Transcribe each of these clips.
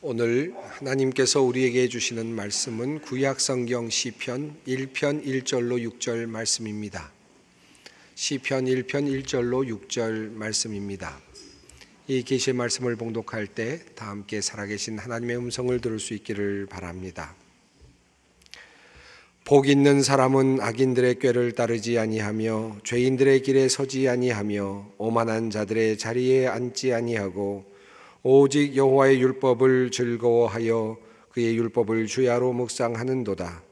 오늘 하나님께서 우리에게 주시는 말씀은 구약 성경 시편 1편 1절로 6절 말씀입니다. 시편 1편 1절로 6절 말씀입니다. 이 계시의 말씀을 봉독할 때 다 함께 살아계신 하나님의 음성을 들을 수 있기를 바랍니다. 복 있는 사람은 악인들의 꾀를 따르지 아니하며 죄인들의 길에 서지 아니하며 오만한 자들의 자리에 앉지 아니하고 오직 여호와의 율법을 즐거워하여 그의 율법을 주야로 묵상하는도다.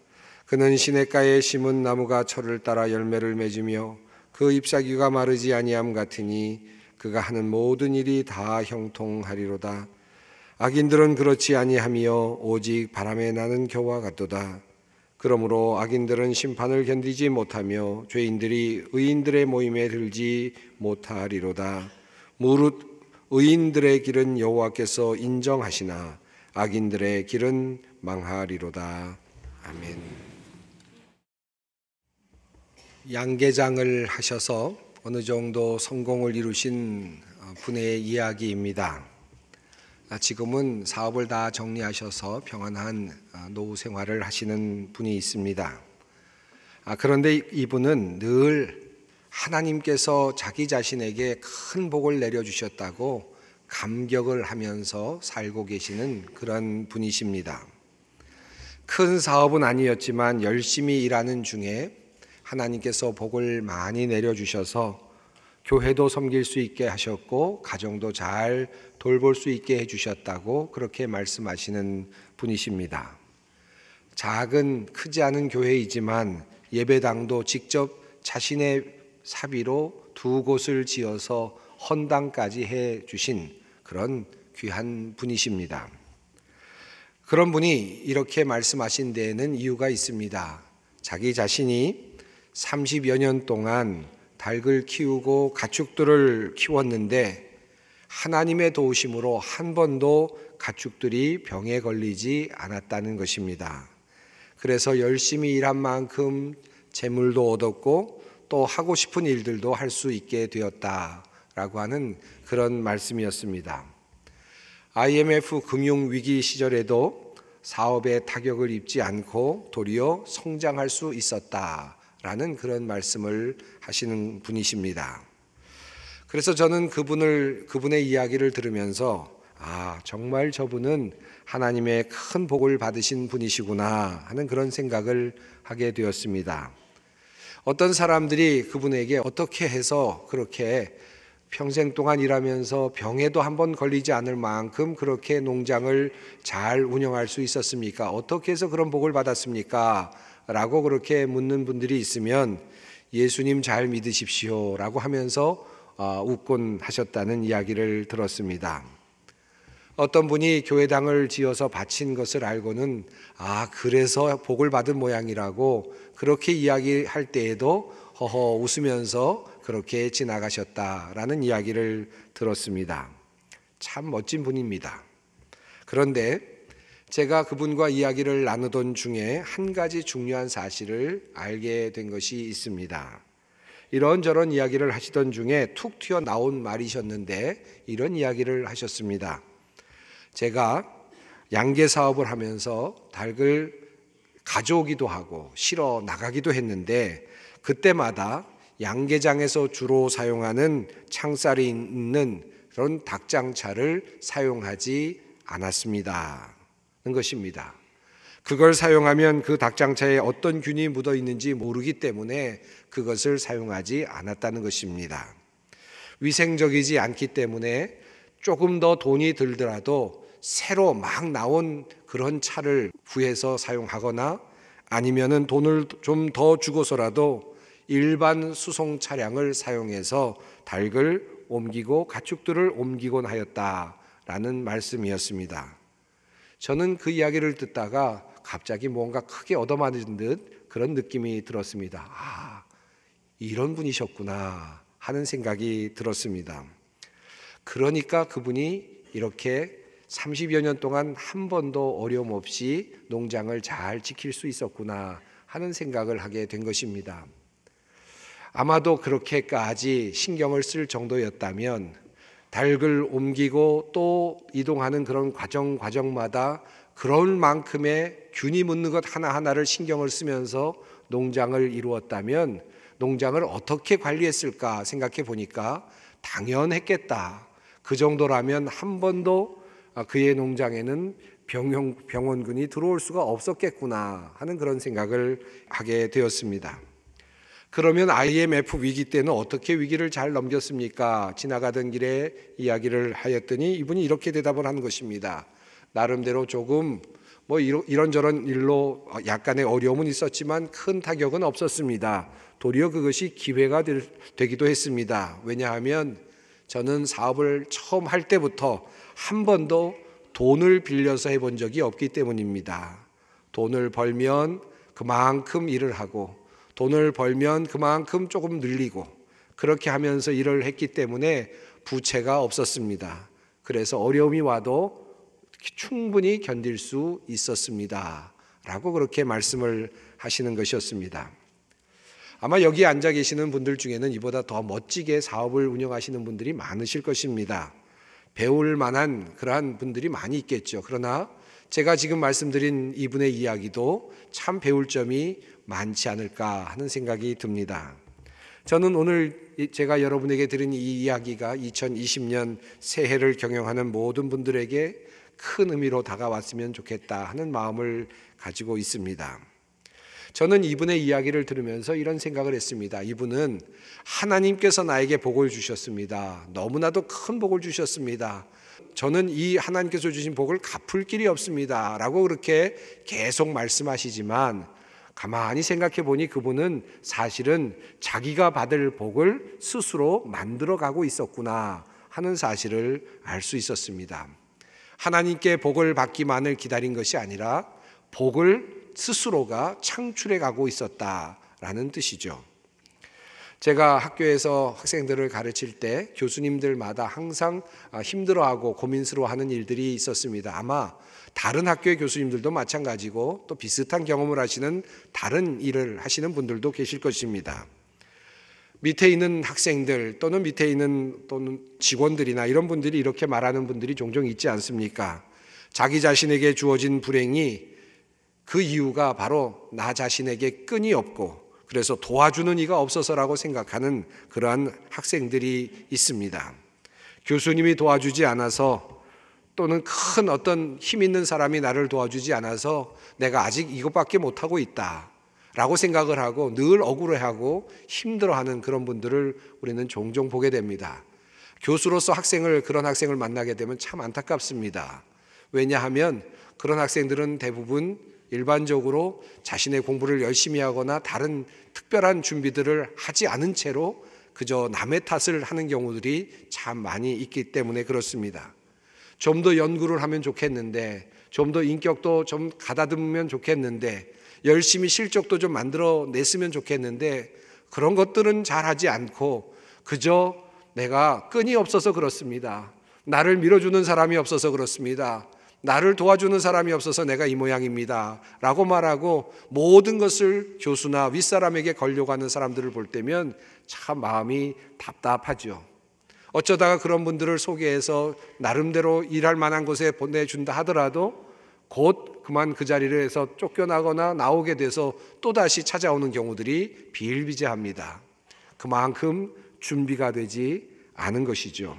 그는 시냇가에 심은 나무가 철을 따라 열매를 맺으며 그 잎사귀가 마르지 아니함 같으니 그가 하는 모든 일이 다 형통하리로다. 악인들은 그렇지 아니하며 오직 바람에 나는 겨와 같도다. 그러므로 악인들은 심판을 견디지 못하며 죄인들이 의인들의 모임에 들지 못하리로다. 무릇 의인들의 길은 여호와께서 인정하시나 악인들의 길은 망하리로다. 아멘. 양계장을 하셔서 어느 정도 성공을 이루신 어, 분의 이야기입니다. 아, 지금은 사업을 다 정리하셔서 평안한 어, 노후 생활을 하시는 분이 있습니다. 아, 그런데 이분은 늘 하나님께서 자기 자신에게 큰 복을 내려주셨다고 감격을 하면서 살고 계시는 그런 분이십니다. 큰 사업은 아니었지만 열심히 일하는 중에 하나님께서 복을 많이 내려주셔서 교회도 섬길 수 있게 하셨고 가정도 잘 돌볼 수 있게 해주셨다고 그렇게 말씀하시는 분이십니다. 작은 크지 않은 교회이지만 예배당도 직접 자신의 사비로 두 곳을 지어서 헌당까지 해 주신 그런 귀한 분이십니다. 그런 분이 이렇게 말씀하신 데에는 이유가 있습니다. 자기 자신이 30여 년 동안 닭을 키우고 가축들을 키웠는데 하나님의 도우심으로 한 번도 가축들이 병에 걸리지 않았다는 것입니다. 그래서 열심히 일한 만큼 재물도 얻었고 또 하고 싶은 일들도 할 수 있게 되었다라고 하는 그런 말씀이었습니다. IMF 금융위기 시절에도 사업에 타격을 입지 않고 도리어 성장할 수 있었다라는 그런 말씀을 하시는 분이십니다. 그래서 저는 그분을, 그분의 이야기를 들으면서 아, 정말 저분은 하나님의 큰 복을 받으신 분이시구나 하는 그런 생각을 하게 되었습니다. 어떤 사람들이 그분에게 어떻게 해서 그렇게 평생 동안 일하면서 병에도 한 번 걸리지 않을 만큼 그렇게 농장을 잘 운영할 수 있었습니까? 어떻게 해서 그런 복을 받았습니까? 라고 그렇게 묻는 분들이 있으면 예수님 잘 믿으십시오 라고 하면서 아, 웃곤 하셨다는 이야기를 들었습니다. 어떤 분이 교회당을 지어서 바친 것을 알고는 아, 그래서 복을 받은 모양이라고 그렇게 이야기할 때에도 허허 웃으면서 그렇게 지나가셨다라는 이야기를 들었습니다. 참 멋진 분입니다. 그런데 제가 그분과 이야기를 나누던 중에 한 가지 중요한 사실을 알게 된 것이 있습니다. 이런저런 이야기를 하시던 중에 툭 튀어나온 말이셨는데 이런 이야기를 하셨습니다. 제가 양계 사업을 하면서 닭을 가져오기도 하고 실어 나가기도 했는데 그때마다 양계장에서 주로 사용하는 창살이 있는 그런 닭장차를 사용하지 않았습니다. 는 것입니다. 그걸 사용하면 그 닭장차에 어떤 균이 묻어 있는지 모르기 때문에 그것을 사용하지 않았다는 것입니다. 위생적이지 않기 때문에 조금 더 돈이 들더라도 새로 막 나온 그런 차를 구해서 사용하거나 아니면은 돈을 좀 더 주고서라도 일반 수송 차량을 사용해서 닭을 옮기고 가축들을 옮기곤 하였다라는 말씀이었습니다. 저는 그 이야기를 듣다가 갑자기 뭔가 크게 얻어맞은 듯 그런 느낌이 들었습니다. 아, 이런 분이셨구나 하는 생각이 들었습니다. 그러니까 그분이 이렇게 30여 년 동안 한 번도 어려움 없이 농장을 잘 지킬 수 있었구나 하는 생각을 하게 된 것입니다. 아마도 그렇게까지 신경을 쓸 정도였다면 닭을 옮기고 또 이동하는 그런 과정 과정마다 그럴 만큼의 균이 묻는 것 하나하나를 신경을 쓰면서 농장을 이루었다면 농장을 어떻게 관리했을까 생각해 보니까 당연했겠다. 그 정도라면 한 번도 아, 그의 농장에는 병용, 병원군이 들어올 수가 없었겠구나 하는 그런 생각을 하게 되었습니다. 그러면 IMF 위기 때는 어떻게 위기를 잘 넘겼습니까? 지나가던 길에 이야기를 하였더니 이분이 이렇게 대답을 한 것입니다. 나름대로 조금 뭐 이런저런 일로 약간의 어려움은 있었지만 큰 타격은 없었습니다. 도리어 그것이 기회가 되기도 했습니다. 왜냐하면 저는 사업을 처음 할 때부터 한 번도 돈을 빌려서 해본 적이 없기 때문입니다. 돈을 벌면 그만큼 일을 하고 돈을 벌면 그만큼 조금 늘리고 그렇게 하면서 일을 했기 때문에 부채가 없었습니다. 그래서 어려움이 와도 충분히 견딜 수 있었습니다. 라고 그렇게 말씀을 하시는 것이었습니다. 아마 여기 앉아 계시는 분들 중에는 이보다 더 멋지게 사업을 운영하시는 분들이 많으실 것입니다. 배울 만한 그러한 분들이 많이 있겠죠. 그러나 제가 지금 말씀드린 이분의 이야기도 참 배울 점이 많지 않을까 하는 생각이 듭니다. 저는 오늘 제가 여러분에게 드린 이 이야기가 2020년 새해를 경영하는 모든 분들에게 큰 의미로 다가왔으면 좋겠다 하는 마음을 가지고 있습니다. 저는 이분의 이야기를 들으면서 이런 생각을 했습니다. 이분은 하나님께서 나에게 복을 주셨습니다. 너무나도 큰 복을 주셨습니다. 저는 이 하나님께서 주신 복을 갚을 길이 없습니다. 라고 그렇게 계속 말씀하시지만 가만히 생각해 보니 그분은 사실은 자기가 받을 복을 스스로 만들어 가고 있었구나 하는 사실을 알 수 있었습니다. 하나님께 복을 받기만을 기다린 것이 아니라 복을 스스로가 창출해 가고 있었다라는 뜻이죠. 제가 학교에서 학생들을 가르칠 때 교수님들마다 항상 아, 힘들어하고 고민스러워하는 일들이 있었습니다. 아마 다른 학교의 교수님들도 마찬가지고 또 비슷한 경험을 하시는 다른 일을 하시는 분들도 계실 것입니다. 밑에 있는 학생들 또는 밑에 있는 또는 직원들이나 이런 분들이 이렇게 말하는 분들이 종종 있지 않습니까? 자기 자신에게 주어진 불행이 그 이유가 바로 나 자신에게 끈이 없고 그래서 도와주는 이가 없어서라고 생각하는 그러한 학생들이 있습니다. 교수님이 도와주지 않아서 또는 큰 어떤 힘 있는 사람이 나를 도와주지 않아서 내가 아직 이것밖에 못하고 있다. 라고 생각을 하고 늘 억울해하고 힘들어하는 그런 분들을 우리는 종종 보게 됩니다. 교수로서 학생을, 그런 학생을 만나게 되면 참 안타깝습니다. 왜냐하면 그런 학생들은 대부분 일반적으로 자신의 공부를 열심히 하거나 다른 특별한 준비들을 하지 않은 채로 그저 남의 탓을 하는 경우들이 참 많이 있기 때문에 그렇습니다. 좀 더 연구를 하면 좋겠는데, 좀 더 인격도 좀 가다듬으면 좋겠는데, 열심히 실적도 좀 만들어 냈으면 좋겠는데, 그런 것들은 잘 하지 않고, 그저 내가 끈이 없어서 그렇습니다. 나를 밀어주는 사람이 없어서 그렇습니다. 나를 도와주는 사람이 없어서 내가 이 모양입니다. 라고 말하고 모든 것을 교수나 윗사람에게 걸려가는 사람들을 볼 때면 참 마음이 답답하죠. 어쩌다가 그런 분들을 소개해서 나름대로 일할 만한 곳에 보내준다 하더라도 곧 그만 그 자리에서 쫓겨나거나 나오게 돼서 또다시 찾아오는 경우들이 비일비재합니다. 그만큼 준비가 되지 않은 것이죠.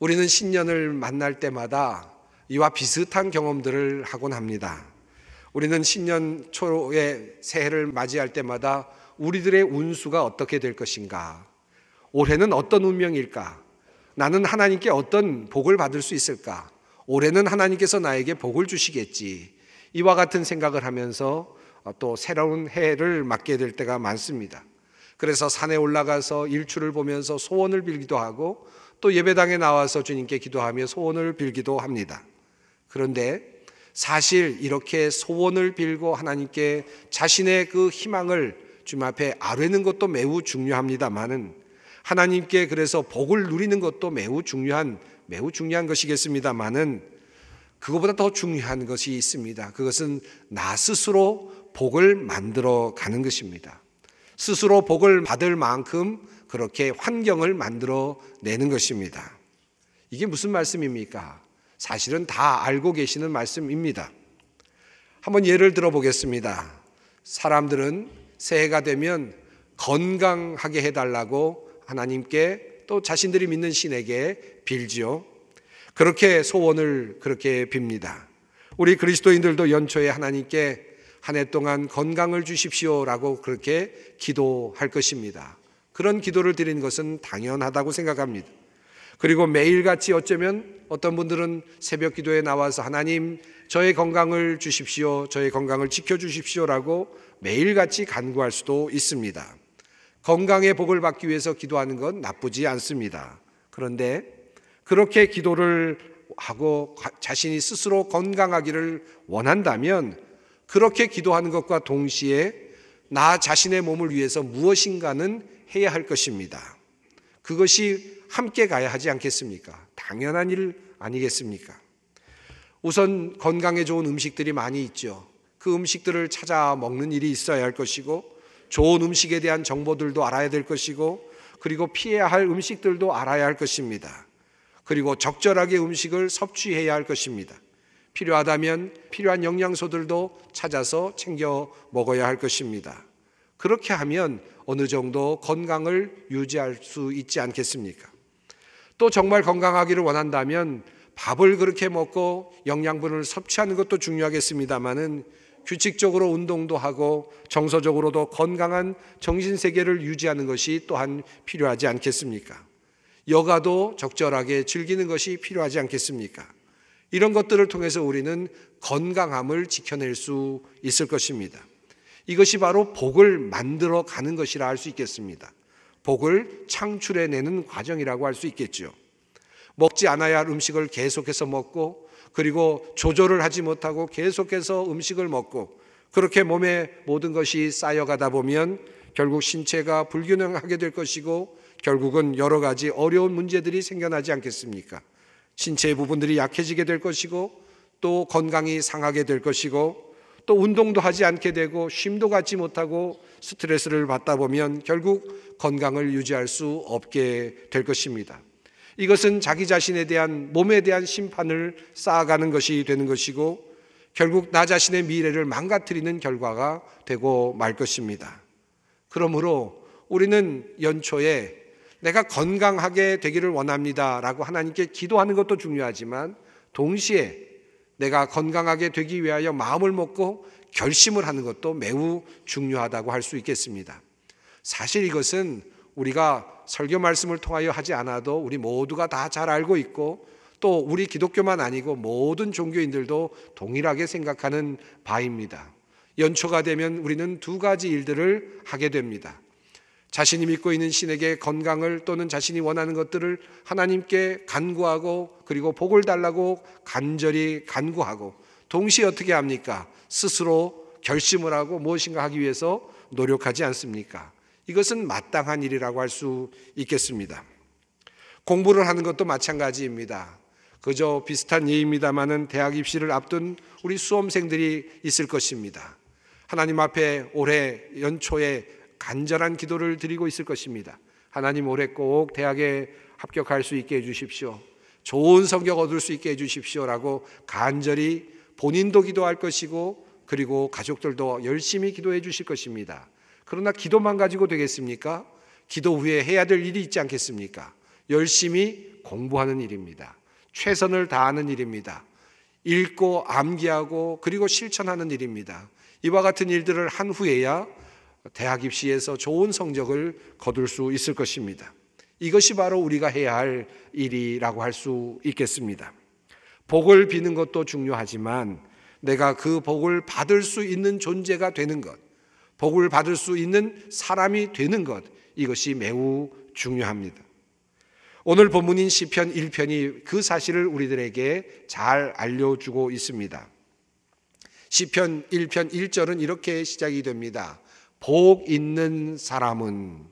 우리는 신년을 만날 때마다 이와 비슷한 경험들을 하곤 합니다. 우리는 신년 초에 새해를 맞이할 때마다 우리들의 운수가 어떻게 될 것인가? 올해는 어떤 운명일까? 나는 하나님께 어떤 복을 받을 수 있을까? 올해는 하나님께서 나에게 복을 주시겠지. 이와 같은 생각을 하면서 또 새로운 해를 맞게 될 때가 많습니다. 그래서 산에 올라가서 일출을 보면서 소원을 빌기도 하고 또 예배당에 나와서 주님께 기도하며 소원을 빌기도 합니다. 그런데 사실 이렇게 소원을 빌고 하나님께 자신의 그 희망을 주님 앞에 아뢰는 것도 매우 중요합니다만은 하나님께 그래서 복을 누리는 것도 매우 중요한 매우 중요한 것이겠습니다만은 그것보다 더 중요한 것이 있습니다. 그것은 나 스스로 복을 만들어 가는 것입니다. 스스로 복을 받을 만큼 그렇게 환경을 만들어 내는 것입니다. 이게 무슨 말씀입니까? 사실은 다 알고 계시는 말씀입니다. 한번 예를 들어 보겠습니다. 사람들은 새해가 되면 건강하게 해달라고 하나님께 또 자신들이 믿는 신에게 빌지요. 그렇게 소원을 그렇게 빕니다. 우리 그리스도인들도 연초에 하나님께 한 해 동안 건강을 주십시오라고 그렇게 기도할 것입니다. 그런 기도를 드리 것은 당연하다고 생각합니다. 그리고 매일같이 어쩌면 어떤 분들은 새벽 기도에 나와서 하나님, 저의 건강을 주십시오. 저의 건강을 지켜주십시오라고 매일같이 간구할 수도 있습니다. 건강의 복을 받기 위해서 기도하는 건 나쁘지 않습니다. 그런데 그렇게 기도를 하고 자신이 스스로 건강하기를 원한다면 그렇게 기도하는 것과 동시에 나 자신의 몸을 위해서 무엇인가는 해야 할 것입니다. 그것이 함께 가야 하지 않겠습니까? 당연한 일 아니겠습니까? 우선 건강에 좋은 음식들이 많이 있죠. 그 음식들을 찾아 먹는 일이 있어야 할 것이고, 좋은 음식에 대한 정보들도 알아야 될 것이고, 그리고 피해야 할 음식들도 알아야 할 것입니다. 그리고 적절하게 음식을 섭취해야 할 것입니다. 필요하다면 필요한 영양소들도 찾아서 챙겨 먹어야 할 것입니다. 그렇게 하면 어느 정도 건강을 유지할 수 있지 않겠습니까? 또 정말 건강하기를 원한다면 밥을 그렇게 먹고 영양분을 섭취하는 것도 중요하겠습니다만은 규칙적으로 운동도 하고 정서적으로도 건강한 정신 세계를 유지하는 것이 또한 필요하지 않겠습니까? 여가도 적절하게 즐기는 것이 필요하지 않겠습니까? 이런 것들을 통해서 우리는 건강함을 지켜낼 수 있을 것입니다. 이것이 바로 복을 만들어 가는 것이라 할 수 있겠습니다. 복을 창출해내는 과정이라고 할 수있겠죠 먹지 않아야 할 음식을 계속해서 먹고 그리고 조절을 하지 못하고 계속해서 음식을 먹고 그렇게 몸에 모든 것이 쌓여가다 보면 결국 신체가 불균형하게 될 것이고 결국은 여러 가지 어려운 문제들이 생겨나지 않겠습니까? 신체의 부분들이 약해지게 될 것이고 또 건강이 상하게 될 것이고 또 운동도 하지 않게 되고 쉼도 갖지 못하고 스트레스를 받다 보면 결국 건강을 유지할 수 없게 될 것입니다. 이것은 자기 자신에 대한 몸에 대한 심판을 쌓아가는 것이 되는 것이고 결국 나 자신의 미래를 망가뜨리는 결과가 되고 말 것입니다. 그러므로 우리는 연초에 내가 건강하게 되기를 원합니다라고 하나님께 기도하는 것도 중요하지만 동시에 내가 건강하게 되기 위하여 마음을 먹고 결심을 하는 것도 매우 중요하다고 할 수 있겠습니다. 사실 이것은 우리가 설교 말씀을 통하여 하지 않아도 우리 모두가 다 잘 알고 있고 또 우리 기독교만 아니고 모든 종교인들도 동일하게 생각하는 바입니다. 연초가 되면 우리는 두 가지 일들을 하게 됩니다. 자신이 믿고 있는 신에게 건강을 또는 자신이 원하는 것들을 하나님께 간구하고 그리고 복을 달라고 간절히 간구하고 동시에 어떻게 합니까? 스스로 결심을 하고 무엇인가 하기 위해서 노력하지 않습니까? 이것은 마땅한 일이라고 할 수 있겠습니다. 공부를 하는 것도 마찬가지입니다. 그저 비슷한 예입니다만은 대학 입시를 앞둔 우리 수험생들이 있을 것입니다. 하나님 앞에 올해 연초에 간절한 기도를 드리고 있을 것입니다. 하나님 올해 꼭 대학에 합격할 수 있게 해주십시오. 좋은 성격 얻을 수 있게 해주십시오라고 간절히 본인도 기도할 것이고 그리고 가족들도 열심히 기도해 주실 것입니다. 그러나 기도만 가지고 되겠습니까? 기도 후에 해야 될 일이 있지 않겠습니까? 열심히 공부하는 일입니다. 최선을 다하는 일입니다. 읽고 암기하고 그리고 실천하는 일입니다. 이와 같은 일들을 한 후에야 대학 입시에서 좋은 성적을 거둘 수 있을 것입니다. 이것이 바로 우리가 해야 할 일이라고 할 수 있겠습니다. 복을 비는 것도 중요하지만 내가 그 복을 받을 수 있는 존재가 되는 것, 복을 받을 수 있는 사람이 되는 것, 이것이 매우 중요합니다. 오늘 본문인 시편 1편이 그 사실을 우리들에게 잘 알려주고 있습니다. 시편 1편 1절은 이렇게 시작이 됩니다. 복 있는 사람은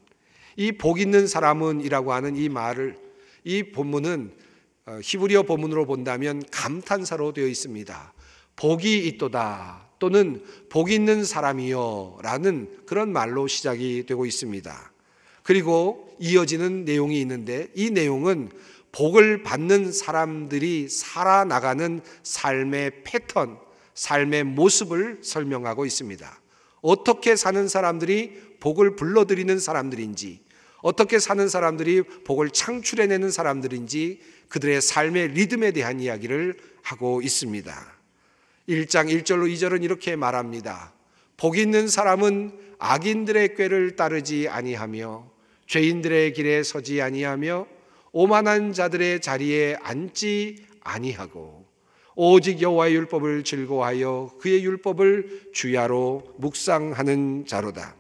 이 복 있는 사람은이라고 하는 이 말을 이 본문은 어, 히브리어 본문으로 본다면 감탄사로 되어 있습니다. 복이 있도다 또는 복 있는 사람이여라는 그런 말로 시작이 되고 있습니다. 그리고 이어지는 내용이 있는데 이 내용은 복을 받는 사람들이 살아나가는 삶의 패턴, 삶의 모습을 설명하고 있습니다. 어떻게 사는 사람들이 복을 불러들이는 사람들인지, 어떻게 사는 사람들이 복을 창출해내는 사람들인지 그들의 삶의 리듬에 대한 이야기를 하고 있습니다. 1장 1절로 2절은 이렇게 말합니다. 복 있는 사람은 악인들의 꾀를 따르지 아니하며 죄인들의 길에 서지 아니하며 오만한 자들의 자리에 앉지 아니하고 오직 여호와의 율법을 즐거워하여 그의 율법을 주야로 묵상하는 자로다.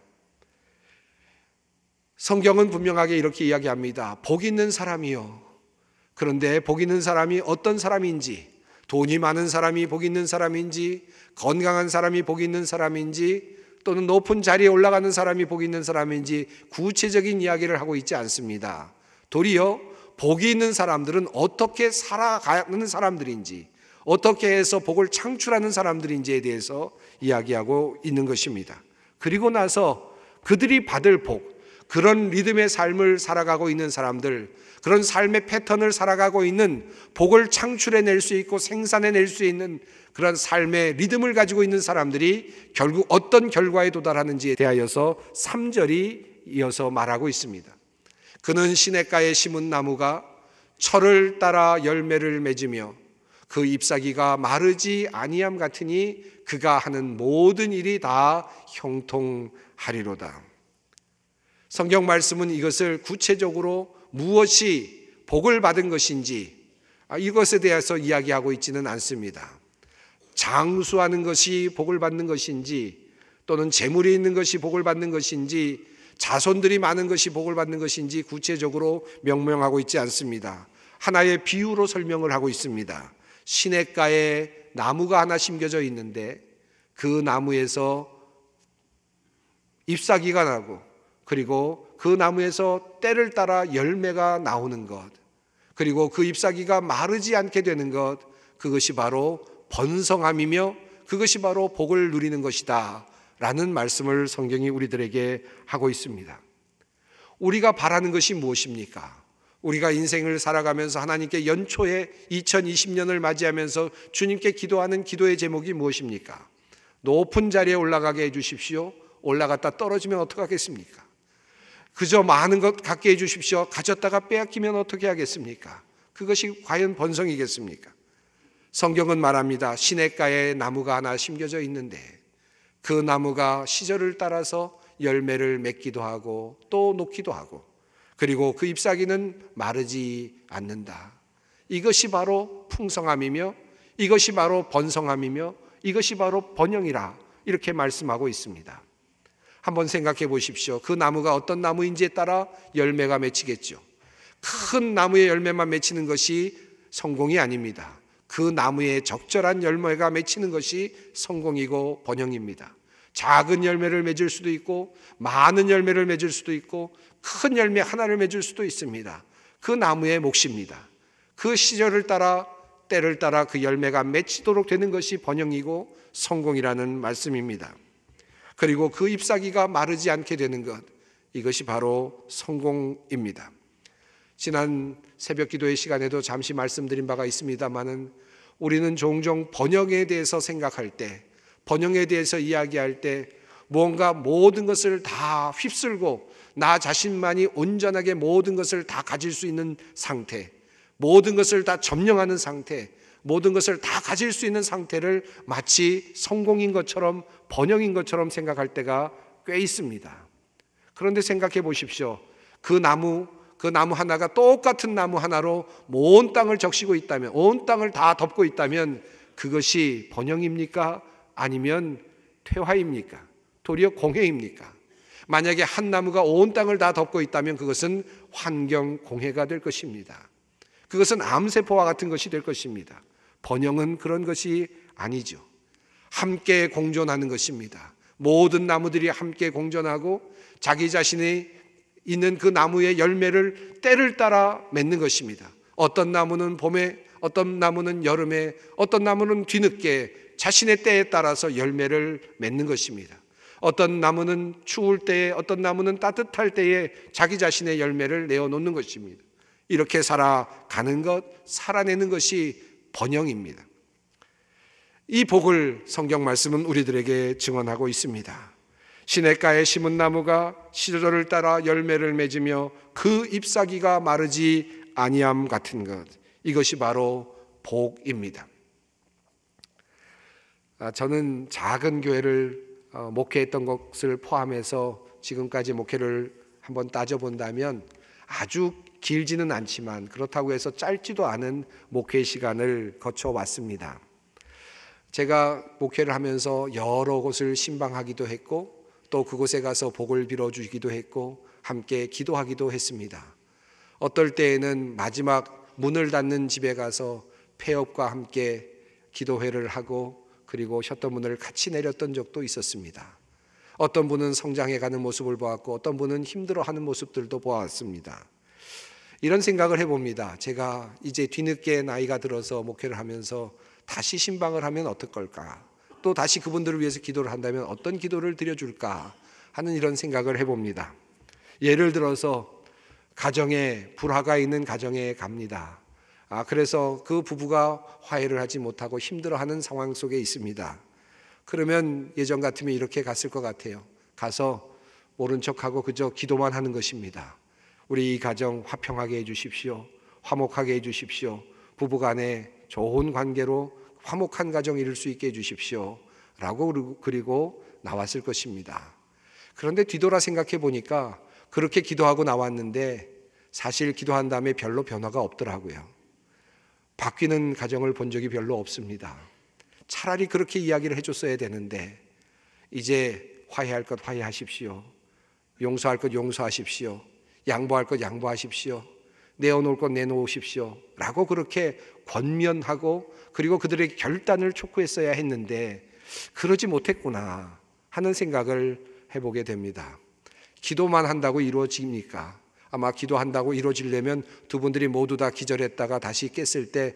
성경은 분명하게 이렇게 이야기합니다. 복 있는 사람이요. 그런데 복 있는 사람이 어떤 사람인지, 돈이 많은 사람이 복 있는 사람인지, 건강한 사람이 복 있는 사람인지, 또는 높은 자리에 올라가는 사람이 복 있는 사람인지 구체적인 이야기를 하고 있지 않습니다. 도리어 복이 있는 사람들은 어떻게 살아가는 사람들인지, 어떻게 해서 복을 창출하는 사람들인지에 대해서 이야기하고 있는 것입니다. 그리고 나서 그들이 받을 복, 그런 리듬의 삶을 살아가고 있는 사람들, 그런 삶의 패턴을 살아가고 있는 복을 창출해낼 수 있고 생산해낼 수 있는 그런 삶의 리듬을 가지고 있는 사람들이 결국 어떤 결과에 도달하는지에 대하여서 3절이 이어서 말하고 있습니다. 그는 시냇가에 심은 나무가 철을 따라 열매를 맺으며 그 잎사귀가 마르지 아니함 같으니 그가 하는 모든 일이 다 형통하리로다. 성경 말씀은 이것을 구체적으로 무엇이 복을 받은 것인지 아, 이것에 대해서 이야기하고 있지는 않습니다. 장수하는 것이 복을 받는 것인지 또는 재물이 있는 것이 복을 받는 것인지 자손들이 많은 것이 복을 받는 것인지 구체적으로 명명하고 있지 않습니다. 하나의 비유로 설명을 하고 있습니다. 시냇가에 나무가 하나 심겨져 있는데 그 나무에서 잎사귀가 나고 그리고 그 나무에서 때를 따라 열매가 나오는 것 그리고 그 잎사귀가 마르지 않게 되는 것 그것이 바로 번성함이며 그것이 바로 복을 누리는 것이다 라는 말씀을 성경이 우리들에게 하고 있습니다. 우리가 바라는 것이 무엇입니까? 우리가 인생을 살아가면서 하나님께 연초에 2020년을 맞이하면서 주님께 기도하는 기도의 제목이 무엇입니까? 높은 자리에 올라가게 해주십시오. 올라갔다 떨어지면 어떡하겠습니까? 그저 많은 것 갖게 해주십시오. 가졌다가 빼앗기면 어떻게 하겠습니까? 그것이 과연 번성이겠습니까? 성경은 말합니다. 시냇가에 나무가 하나 심겨져 있는데 그 나무가 시절을 따라서 열매를 맺기도 하고 또 놓기도 하고 그리고 그 잎사귀는 마르지 않는다. 이것이 바로 풍성함이며 이것이 바로 번성함이며 이것이 바로 번영이라 이렇게 말씀하고 있습니다. 한번 생각해 보십시오. 그 나무가 어떤 나무인지에 따라 열매가 맺히겠죠. 큰 나무의 열매만 맺히는 것이 성공이 아닙니다. 그 나무에 적절한 열매가 맺히는 것이 성공이고 번영입니다. 작은 열매를 맺을 수도 있고 많은 열매를 맺을 수도 있고 큰 열매 하나를 맺을 수도 있습니다. 그 나무의 몫입니다. 그 시절을 따라 때를 따라 그 열매가 맺히도록 되는 것이 번영이고 성공이라는 말씀입니다. 그리고 그 잎사귀가 마르지 않게 되는 것 이것이 바로 성공입니다. 지난 새벽 기도의 시간에도 잠시 말씀드린 바가 있습니다만은 우리는 종종 번영에 대해서 생각할 때 번영에 대해서 이야기할 때무언가 모든 것을 다 휩쓸고 나 자신만이 온전하게 모든 것을 다 가질 수 있는 상태, 모든 것을 다 점령하는 상태, 모든 것을 다 가질 수 있는 상태를 마치 성공인 것처럼 번영인 것처럼 생각할 때가 꽤 있습니다. 그런데 생각해 보십시오. 그 나무, 그 나무 하나가 똑같은 나무 하나로 온 땅을 적시고 있다면, 온 땅을 다 덮고 있다면 그것이 번영입니까? 아니면 퇴화입니까? 도리어 공해입니까? 만약에 한 나무가 온 땅을 다 덮고 있다면 그것은 환경 공해가 될 것입니다. 그것은 암세포와 같은 것이 될 것입니다. 번영은 그런 것이 아니죠. 함께 공존하는 것입니다. 모든 나무들이 함께 공존하고 자기 자신이 있는 그 나무의 열매를 때를 따라 맺는 것입니다. 어떤 나무는 봄에, 어떤 나무는 여름에, 어떤 나무는 뒤늦게 자신의 때에 따라서 열매를 맺는 것입니다. 어떤 나무는 추울 때에, 어떤 나무는 따뜻할 때에 자기 자신의 열매를 내어놓는 것입니다. 이렇게 살아가는 것, 살아내는 것이 번영입니다. 이 복을 성경 말씀은 우리들에게 증언하고 있습니다. 시냇가에 심은 나무가 시절을 따라 열매를 맺으며 그 잎사귀가 마르지 아니함 같은 것. 이것이 바로 복입니다. 아, 저는 작은 교회를 어, 목회했던 것을 포함해서 지금까지 목회를 한번 따져본다면 아주 길지는 않지만 그렇다고 해서 짧지도 않은 목회 시간을 거쳐왔습니다. 제가 목회를 하면서 여러 곳을 신방하기도 했고 또 그곳에 가서 복을 빌어주기도 했고 함께 기도하기도 했습니다. 어떨 때에는 마지막 문을 닫는 집에 가서 폐업과 함께 기도회를 하고 그리고 셔터 문을 같이 내렸던 적도 있었습니다. 어떤 분은 성장해 가는 모습을 보았고 어떤 분은 힘들어 하는 모습들도 보았습니다. 이런 생각을 해봅니다. 제가 이제 뒤늦게 나이가 들어서 목회를 하면서 다시 신방을 하면 어떨 까또 다시 그분들을 위해서 기도를 한다면 어떤 기도를 드려줄까? 하는 이런 생각을 해봅니다. 예를 들어서 가정에 불화가 있는 가정에 갑니다. 아, 그래서 그 부부가 화해를 하지 못하고 힘들어하는 상황 속에 있습니다. 그러면 예전 같으면 이렇게 갔을 것 같아요. 가서 모른 척하고 그저 기도만 하는 것입니다. 우리 이 가정 화평하게 해주십시오. 화목하게 해주십시오. 부부 간에 좋은 관계로 화목한 가정 이룰 수 있게 해주십시오. 라고 그리고 나왔을 것입니다. 그런데 뒤돌아 생각해 보니까 그렇게 기도하고 나왔는데 사실 기도한 다음에 별로 변화가 없더라고요. 바뀌는 가정을 본 적이 별로 없습니다. 차라리 그렇게 이야기를 해줬어야 되는데, 이제 화해할 것 화해하십시오. 용서할 것 용서하십시오. 양보할 것 양보하십시오. 내어놓을 것 내놓으십시오. 라고 그렇게 권면하고 그리고 그들의 결단을 촉구했어야 했는데 그러지 못했구나 하는 생각을 해보게 됩니다. 기도만 한다고 이루어집니까? 아마 기도한다고 이루어지려면 두 분들이 모두 다 기절했다가 다시 깼을 때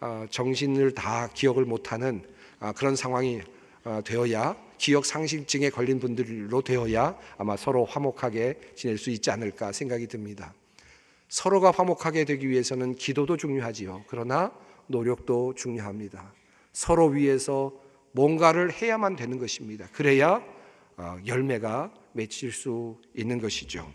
어, 정신을 다 기억을 못하는 아, 그런 상황이 어, 되어야 기억 상실증에 걸린 분들로 되어야 아마 서로 화목하게 지낼 수 있지 않을까 생각이 듭니다. 서로가 화목하게 되기 위해서는 기도도 중요하지요. 그러나 노력도 중요합니다. 서로 위해서 뭔가를 해야만 되는 것입니다. 그래야 어, 열매가 맺힐 수 있는 것이죠.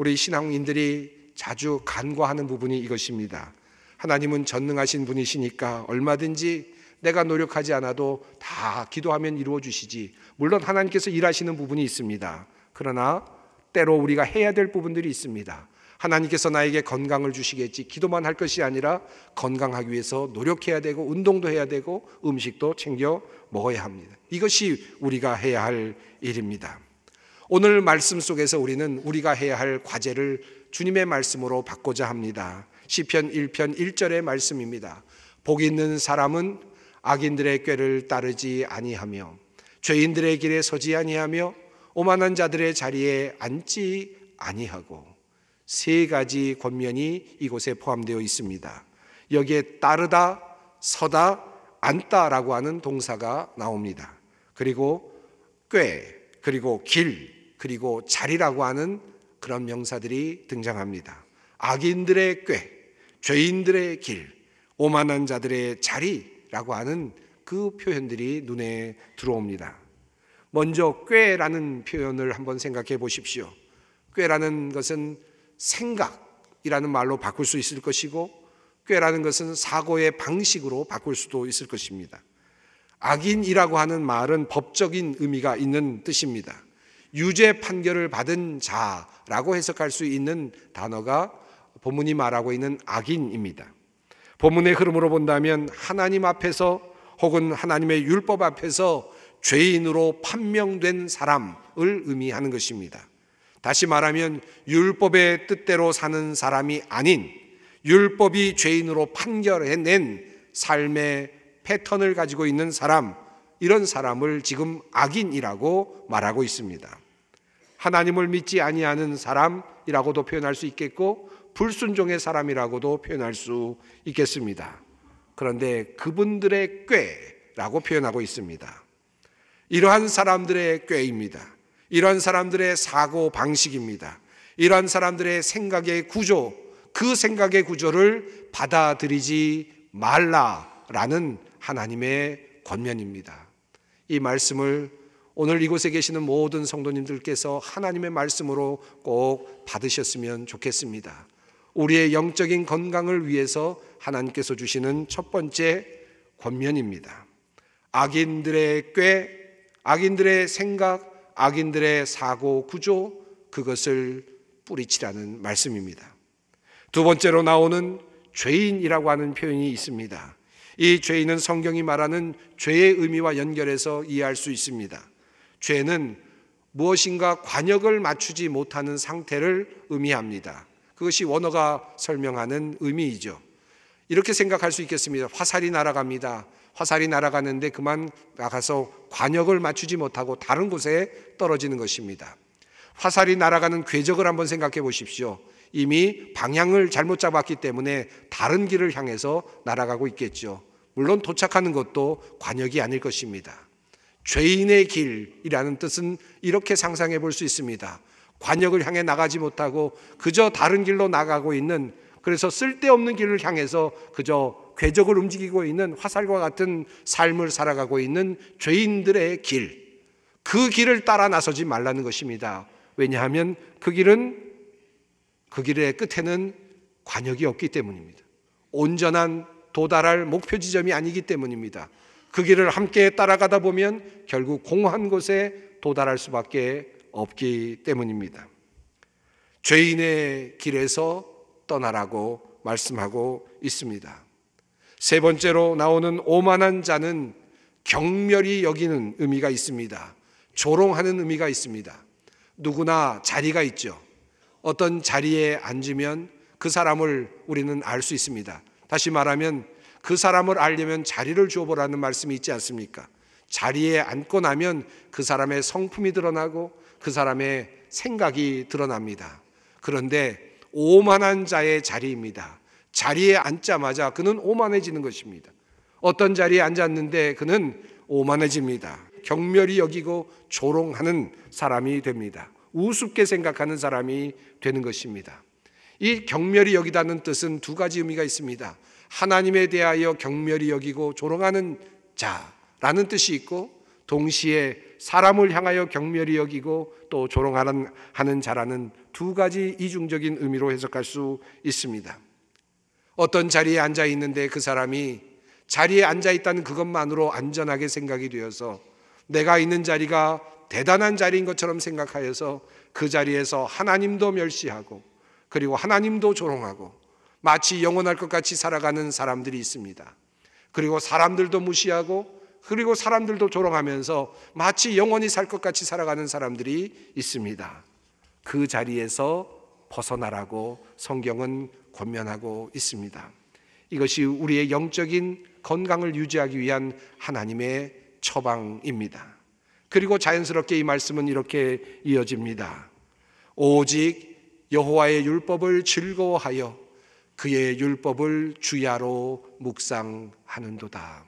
우리 신앙인들이 자주 간과하는 부분이 이것입니다. 하나님은 전능하신 분이시니까 얼마든지 내가 노력하지 않아도 다 기도하면 이루어 주시지. 물론 하나님께서 일하시는 부분이 있습니다. 그러나 때로 우리가 해야 될 부분들이 있습니다. 하나님께서 나에게 건강을 주시겠지. 기도만 할 것이 아니라 건강하기 위해서 노력해야 되고 운동도 해야 되고 음식도 챙겨 먹어야 합니다. 이것이 우리가 해야 할 일입니다. 오늘 말씀 속에서 우리는 우리가 해야 할 과제를 주님의 말씀으로 받고자 합니다. 시편 1편 1절의 말씀입니다. 복 있는 사람은 악인들의 꾀를 따르지 아니하며 죄인들의 길에 서지 아니하며 오만한 자들의 자리에 앉지 아니하고 세 가지 권면이 이곳에 포함되어 있습니다. 여기에 따르다, 서다, 앉다라고 하는 동사가 나옵니다. 그리고 꾀, 그리고 길, 그리고 자리라고 하는 그런 명사들이 등장합니다. 악인들의 꾀, 죄인들의 길, 오만한 자들의 자리라고 하는 그 표현들이 눈에 들어옵니다. 먼저 꾀라는 표현을 한번 생각해 보십시오. 꾀라는 것은 생각이라는 말로 바꿀 수 있을 것이고 꾀라는 것은 사고의 방식으로 바꿀 수도 있을 것입니다. 악인이라고 하는 말은 법적인 의미가 있는 뜻입니다. 유죄 판결을 받은 자라고 해석할 수 있는 단어가 본문이 말하고 있는 악인입니다. 본문의 흐름으로 본다면 하나님 앞에서 혹은 하나님의 율법 앞에서 죄인으로 판명된 사람을 의미하는 것입니다. 다시 말하면 율법의 뜻대로 사는 사람이 아닌 율법이 죄인으로 판결해낸 삶의 패턴을 가지고 있는 사람, 이런 사람을 지금 악인이라고 말하고 있습니다. 하나님을 믿지 아니하는 사람이라고도 표현할 수 있겠고 불순종의 사람이라고도 표현할 수 있겠습니다. 그런데 그분들의 꾀라고 표현하고 있습니다. 이러한 사람들의 꾀입니다. 이러한 사람들의 사고 방식입니다. 이러한 사람들의 생각의 구조, 그 생각의 구조를 받아들이지 말라라는 하나님의 권면입니다. 이 말씀을 오늘 이곳에 계시는 모든 성도님들께서 하나님의 말씀으로 꼭 받으셨으면 좋겠습니다. 우리의 영적인 건강을 위해서 하나님께서 주시는 첫 번째 권면입니다. 악인들의 꾀, 악인들의 생각, 악인들의 사고 구조, 그것을 뿌리치라는 말씀입니다. 두 번째로 나오는 죄인이라고 하는 표현이 있습니다. 이 죄인은 성경이 말하는 죄의 의미와 연결해서 이해할 수 있습니다. 죄는 무엇인가 관역을 맞추지 못하는 상태를 의미합니다. 그것이 원어가 설명하는 의미이죠. 이렇게 생각할 수 있겠습니다. 화살이 날아갑니다. 화살이 날아가는데 그만 나가서 관역을 맞추지 못하고 다른 곳에 떨어지는 것입니다. 화살이 날아가는 궤적을 한번 생각해 보십시오. 이미 방향을 잘못 잡았기 때문에 다른 길을 향해서 날아가고 있겠죠. 물론 도착하는 것도 관역이 아닐 것입니다. 죄인의 길이라는 뜻은 이렇게 상상해 볼 수 있습니다. 관역을 향해 나가지 못하고 그저 다른 길로 나가고 있는 그래서 쓸데없는 길을 향해서 그저 궤적을 움직이고 있는 화살과 같은 삶을 살아가고 있는 죄인들의 길. 그 길을 따라 나서지 말라는 것입니다. 왜냐하면 그 길은 그 길의 끝에는 관역이 없기 때문입니다. 온전한 도달할 목표 지점이 아니기 때문입니다. 그 길을 함께 따라가다 보면 결국 공허한 곳에 도달할 수밖에 없기 때문입니다. 죄인의 길에서 떠나라고 말씀하고 있습니다. 세 번째로 나오는 오만한 자는 경멸이 여기는 의미가 있습니다. 조롱하는 의미가 있습니다. 누구나 자리가 있죠. 어떤 자리에 앉으면 그 사람을 우리는 알 수 있습니다. 다시 말하면 그 사람을 알려면 자리를 줘보라는 말씀이 있지 않습니까? 자리에 앉고 나면 그 사람의 성품이 드러나고 그 사람의 생각이 드러납니다. 그런데 오만한 자의 자리입니다. 자리에 앉자마자 그는 오만해지는 것입니다. 어떤 자리에 앉았는데 그는 오만해집니다. 경멸이 여기고 조롱하는 사람이 됩니다. 우습게 생각하는 사람이 되는 것입니다. 이 경멸이 여기다는 뜻은 두 가지 의미가 있습니다. 하나님에 대하여 경멸이 여기고 조롱하는 자라는 뜻이 있고 동시에 사람을 향하여 경멸이 여기고 또 조롱하는 자라는 두 가지 이중적인 의미로 해석할 수 있습니다. 어떤 자리에 앉아 있는데 그 사람이 자리에 앉아 있다는 그것만으로 안전하게 생각이 되어서 내가 있는 자리가 대단한 자리인 것처럼 생각하여서 그 자리에서 하나님도 멸시하고 그리고 하나님도 조롱하고 마치 영원할 것 같이 살아가는 사람들이 있습니다. 그리고 사람들도 무시하고 그리고 사람들도 조롱하면서 마치 영원히 살 것 같이 살아가는 사람들이 있습니다. 그 자리에서 벗어나라고 성경은 권면하고 있습니다. 이것이 우리의 영적인 건강을 유지하기 위한 하나님의 처방입니다. 그리고 자연스럽게 이 말씀은 이렇게 이어집니다. 오직 여호와의 율법을 즐거워하여 그의 율법을 주야로 묵상하는도다.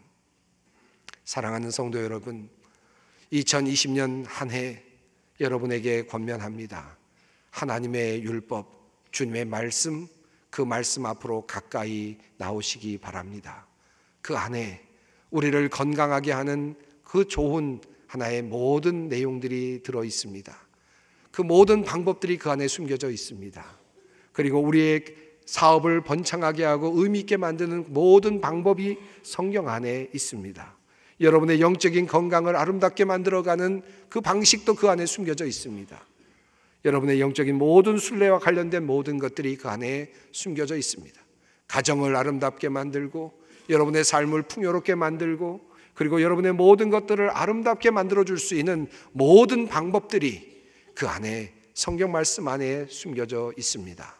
사랑하는 성도 여러분, 2020년 한 해 여러분에게 권면합니다. 하나님의 율법, 주님의 말씀, 그 말씀 앞으로 가까이 나오시기 바랍니다. 그 안에 우리를 건강하게 하는 그 좋은 하나의 모든 내용들이 들어 있습니다. 그 모든 방법들이 그 안에 숨겨져 있습니다. 그리고 우리의 사업을 번창하게 하고 의미 있게 만드는 모든 방법이 성경 안에 있습니다. 여러분의 영적인 건강을 아름답게 만들어가는 그 방식도 그 안에 숨겨져 있습니다. 여러분의 영적인 모든 순례와 관련된 모든 것들이 그 안에 숨겨져 있습니다. 가정을 아름답게 만들고 여러분의 삶을 풍요롭게 만들고 그리고 여러분의 모든 것들을 아름답게 만들어 줄 수 있는 모든 방법들이 그 안에 성경 말씀 안에 숨겨져 있습니다.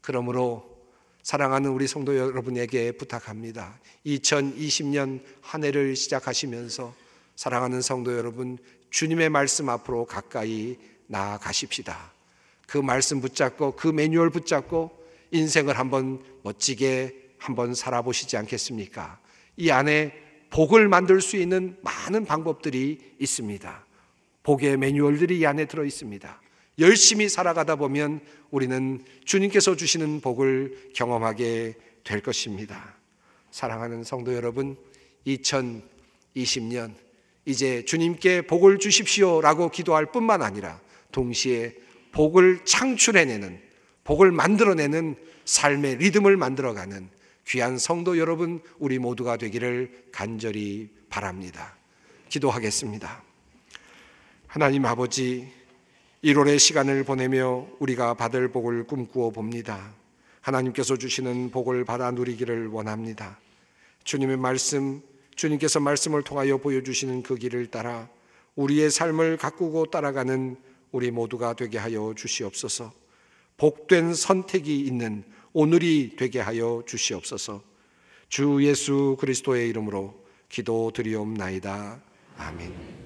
그러므로 사랑하는 우리 성도 여러분에게 부탁합니다. 2020년 한 해를 시작하시면서 사랑하는 성도 여러분 주님의 말씀 앞으로 가까이 나아가십시다. 그 말씀 붙잡고 그 매뉴얼 붙잡고 인생을 한번 멋지게 한번 살아보시지 않겠습니까? 이 안에 복을 만들 수 있는 많은 방법들이 있습니다. 복의 매뉴얼들이 이 안에 들어 있습니다. 열심히 살아가다 보면 우리는 주님께서 주시는 복을 경험하게 될 것입니다. 사랑하는 성도 여러분, 2020년 이제 주님께 복을 주십시오라고 기도할 뿐만 아니라 동시에 복을 창출해내는 복을 만들어내는 삶의 리듬을 만들어가는 귀한 성도 여러분 우리 모두가 되기를 간절히 바랍니다. 기도하겠습니다. 하나님 아버지 1월의 시간을 보내며 우리가 받을 복을 꿈꾸어 봅니다. 하나님께서 주시는 복을 받아 누리기를 원합니다. 주님의 말씀, 주님께서 말씀을 통하여 보여주시는 그 길을 따라 우리의 삶을 가꾸고 따라가는 우리 모두가 되게 하여 주시옵소서. 복된 선택이 있는 오늘이 되게 하여 주시옵소서. 주 예수 그리스도의 이름으로 기도드리옵나이다. 아멘.